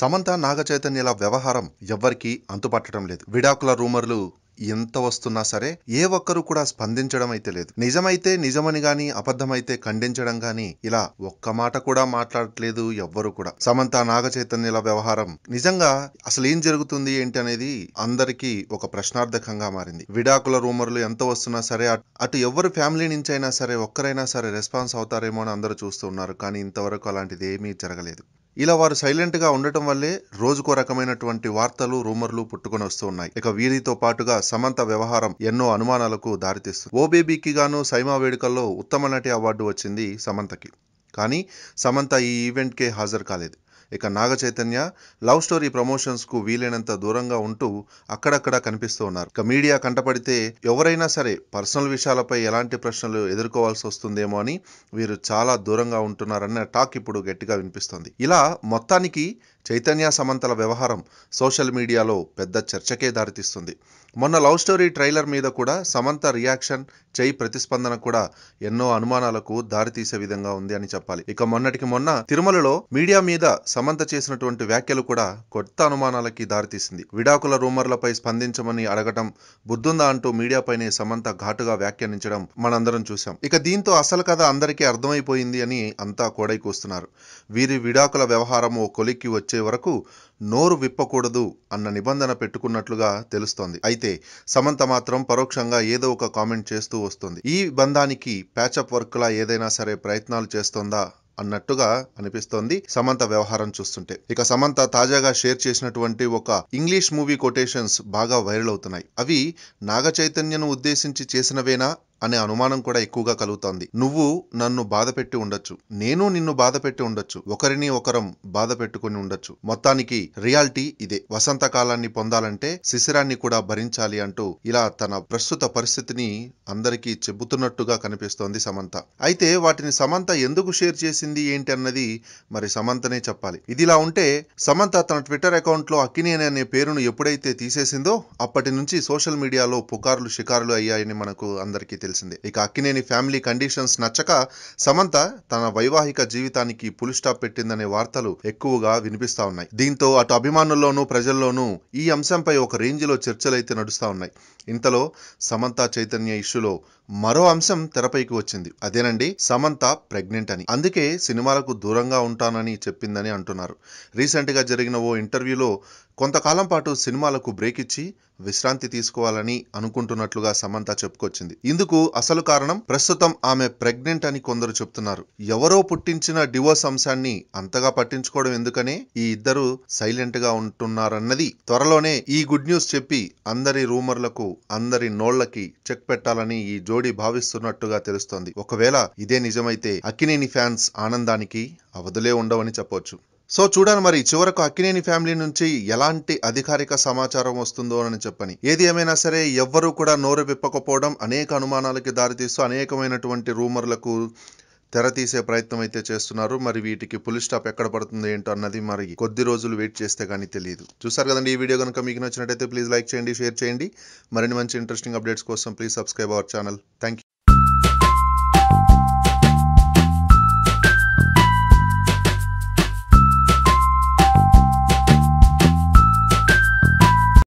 సమంత నాగచైతన్యల వ్యవహారం ఎవ్వరికీ అంతుపట్టడం లేదు విడాకుల రూమర్లు ఎంత వస్తున్నా సరే ఏ ఒక్కరు కూడా స్పందించడం అయితే లేదు నిజమైతే నిజమని గాని అబద్ధమైతే ఖండించడం గాని ఇలా ఒక్క మాట కూడా మాట్లాడట్లేదు ఎవ్వరు కూడా సమంత నాగ చైతన్యుల వ్యవహారం నిజంగా అసలు ఏం జరుగుతుంది ఏంటి అనేది అందరికీ ఒక ప్రశ్నార్థకంగా మారింది విడాకుల రూమర్లు ఎంత వస్తున్నా సరే అటు ఎవరు ఫ్యామిలీ నుంచి అయినా సరే ఒక్కరైనా సరే రెస్పాన్స్ అవుతారేమో అని అందరూ చూస్తున్నారు కానీ ఇంతవరకు అలాంటిది ఏమీ జరగలేదు ఇలా వారు సైలెంట్గా ఉండటం వల్లే రోజుకో రకమైనటువంటి వార్తలు రూమర్లు పుట్టుకొని వస్తున్నాయి ఇక వీరితో పాటుగా సమంత వ్యవహారం ఎన్నో అనుమానాలకు దారితీస్తుంది ఓబేబీకి గాను సైమా వేడుకల్లో ఉత్తమ నటి అవార్డు వచ్చింది సమంతకి కానీ సమంత ఈ ఈవెంట్కే హాజరు కాలేదు ఇక నాగ చైతన్య లవ్ స్టోరీ ప్రమోషన్స్కు వీలైనంత దూరంగా ఉంటూ అక్కడక్కడ కనిపిస్తూ ఉన్నారు ఇక మీడియా కంటపడితే ఎవరైనా సరే పర్సనల్ విషయాలపై ఎలాంటి ప్రశ్నలు ఎదుర్కోవాల్సి వస్తుందేమో అని వీరు చాలా దూరంగా ఉంటున్నారన్న టాక్ ఇప్పుడు గట్టిగా వినిపిస్తుంది ఇలా మొత్తానికి చైతన్య సమంతల వ్యవహారం సోషల్ మీడియాలో పెద్ద చర్చకే దారితీస్తుంది మొన్న లవ్ స్టోరీ ట్రైలర్ మీద కూడా సమంత రియాక్షన్ చేయి ప్రతిస్పందన కూడా ఎన్నో అనుమానాలకు దారితీసే విధంగా ఉంది అని చెప్పాలి ఇక మొన్నటికి మొన్న తిరుమలలో మీడియా మీద సమంత చేసినటువంటి వ్యాఖ్యలు కూడా కొత్త అనుమానాలకి దారితీసింది విడాకుల రూమర్లపై స్పందించమని అడగటం బుద్ధుందా అంటూ మీడియాపైనే సమంత ఘాటుగా వ్యాఖ్యానించడం మనందరం చూశాం ఇక దీంతో అసలు కథ అందరికీ అర్థమైపోయింది అని అంతా కోడై కూస్తున్నారు వీరి విడాకుల వ్యవహారం ఓ కొలిక్కి వచ్చే వరకు నోరు విప్పకూడదు అన్న నిబంధన పెట్టుకున్నట్లుగా తెలుస్తోంది అయితే సమంత మాత్రం పరోక్షంగా ఏదో ఒక కామెంట్ చేస్తూ వస్తుంది ఈ బంధానికి ప్యాచప్ వర్క్లా ఏదైనా సరే ప్రయత్నాలు చేస్తోందా అన్నట్టుగా అనిపిస్తోంది సమంత వ్యవహారం చూస్తుంటే ఇక సమంత తాజాగా షేర్ చేసినటువంటి ఒక ఇంగ్లీష్ మూవీ కొటేషన్స్ బాగా వైరల్ అవుతున్నాయి అవి నాగ చైతన్యను ఉద్దేశించి చేసినవేనా అనే అనుమానం కూడా ఎక్కువగా కలుగుతోంది నువ్వు నన్ను బాధ పెట్టి ఉండొచ్చు నేను నిన్ను బాధ పెట్టి ఉండొచ్చు ఒకరిని ఒకరం బాధ పెట్టుకుని ఉండొచ్చు మొత్తానికి రియాలిటీ ఇదే వసంత కాలాన్ని పొందాలంటే శిశిరాన్ని కూడా భరించాలి అంటూ ఇలా తన ప్రస్తుత పరిస్థితిని అందరికీ చెబుతున్నట్టుగా కనిపిస్తోంది సమంత అయితే వాటిని సమంత ఎందుకు షేర్ చేసింది ఏంటి అన్నది మరి సమంతనే చెప్పాలి ఇదిలా ఉంటే సమంత తన ట్విట్టర్ అకౌంట్లో అక్కినేని అనే పేరును ఎప్పుడైతే తీసేసిందో అప్పటి నుంచి సోషల్ మీడియాలో పుకార్లు షికారులు అయ్యాయని మనకు అందరికీ తెలిసింది ఇక అక్కినేని ఫ్యామిలీ కండిషన్స్ నచ్చక సమంత తన వైవాహిక జీవితానికి పులి స్టాప్ పెట్టిందనే వార్తలు ఎక్కువగా వినిపిస్తా ఉన్నాయి దీంతో అటు అభిమానుల్లోనూ ప్రజల్లోనూ ఈ అంశంపై ఒక రేంజ్లో చర్చలైతే నడుస్తా ఉన్నాయి ఇంతలో సమంత చైతన్య ఇష్యూలో మరో అంశం తెరపైకి వచ్చింది అదేనండి సమంత ప్రెగ్నెంట్ అని అందుకే సినిమాలకు దూరంగా ఉంటానని చెప్పిందని అంటున్నారు రీసెంట్గా జరిగిన ఓ ఇంటర్వ్యూలో కొంతకాలం పాటు సినిమాలకు బ్రేక్ ఇచ్చి విశ్రాంతి తీసుకోవాలని అనుకుంటున్నట్లుగా సమంత చెప్పుకొచ్చింది ఇందుకు అసలు కారణం ప్రస్తుతం ఆమె ప్రెగ్నెంట్ అని కొందరు చెప్తున్నారు ఎవరో పుట్టించిన డివోర్స్ అంశాన్ని అంతగా పట్టించుకోవడం ఎందుకనే ఈ ఇద్దరు సైలెంట్ గా ఉంటున్నారన్నది త్వరలోనే ఈ గుడ్ న్యూస్ చెప్పి అందరి రూమర్లకు అందరి నోళ్లకి చెక్ పెట్టాలని ఈ జోడీ భావిస్తున్నట్టుగా తెలుస్తోంది ఒకవేళ ఇదే నిజమైతే అక్కినేని ఫ్యాన్స్ ఆనందానికి అవధులే ఉండవని చెప్పొచ్చు సో చూడాలి మరి చివరకు అక్కినేని ఫ్యామిలీ నుంచి ఎలాంటి అధికారిక సమాచారం వస్తుందో అని చెప్పని ఏది ఏమైనా సరే ఎవ్వరూ కూడా నోరు విప్పకపోవడం అనేక అనుమానాలకి దారితీస్తూ అనేకమైనటువంటి రూమర్లకు తెరతీసే ప్రయత్నం అయితే చేస్తున్నారు మరి వీటికి పులి స్టాప్ ఎక్కడ పడుతుంది ఏంటో అన్నది మరి కొద్ది రోజులు వెయిట్ చేస్తే కానీ తెలియదు చూసారు కదండి ఈ వీడియో కనుక మీకు నచ్చినట్టయితే ప్లీజ్ లైక్ చేయండి షేర్ చేయండి మరిన్ని మంచి ఇంట్రెస్టింగ్ అప్డేట్స్ కోసం please subscribe our channel thank